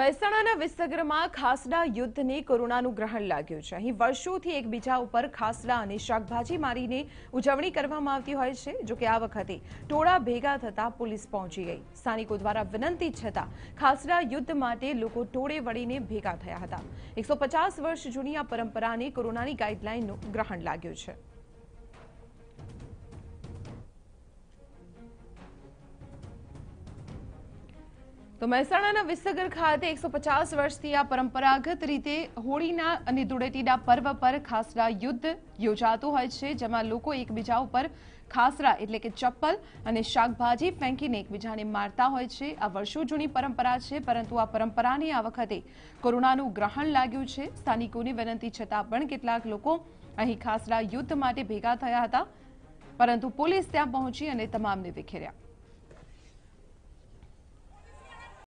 મહેસાણાના વિસનગરમાં ખાસડા યુદ્ધને કોરોનાનું ગ્રહણ લાગ્યું છે અહીં વર્ષોથી એકબીજા ઉપર ખાસડા અને શાકભાજી મારીને ઉજવણી કરવામાં આવતી હોય છે જોકે આ વખતે ટોળા ભેગા થતા પોલીસ પહોંચી ગઈ સ્થાનિકો દ્વારા વિનંતી છતાં ખાસડા યુદ્ધ માટે લોકો ટોળે વળીને ભેગા થયા હતા એકસો વર્ષ જૂની આ પરંપરાને કોરોનાની ગાઈડલાઈનનું ગ્રહણ લાગ્યું છે તો મહેસાણાના વિસનગર ખાતે એકસો પચાસ વર્ષથી આ પરંપરાગત રીતે હોળીના અને ધૂળેટીના પર્વ પર ખાસરા યુદ્ધ યોજાતું હોય છે જેમાં લોકો એકબીજા ઉપર ખાસરા એટલે કે ચપ્પલ અને શાકભાજી ફેંકીને એકબીજાને મારતા હોય છે આ વર્ષો જૂની પરંપરા છે પરંતુ આ પરંપરાને આ વખતે કોરોનાનું ગ્રહણ લાગ્યું છે સ્થાનિકોની વિનંતી છતાં પણ કેટલાક લોકો અહીં ખાસરા યુદ્ધ માટે ભેગા થયા હતા પરંતુ પોલીસ ત્યાં પહોંચી અને તમામને વિખેર્યા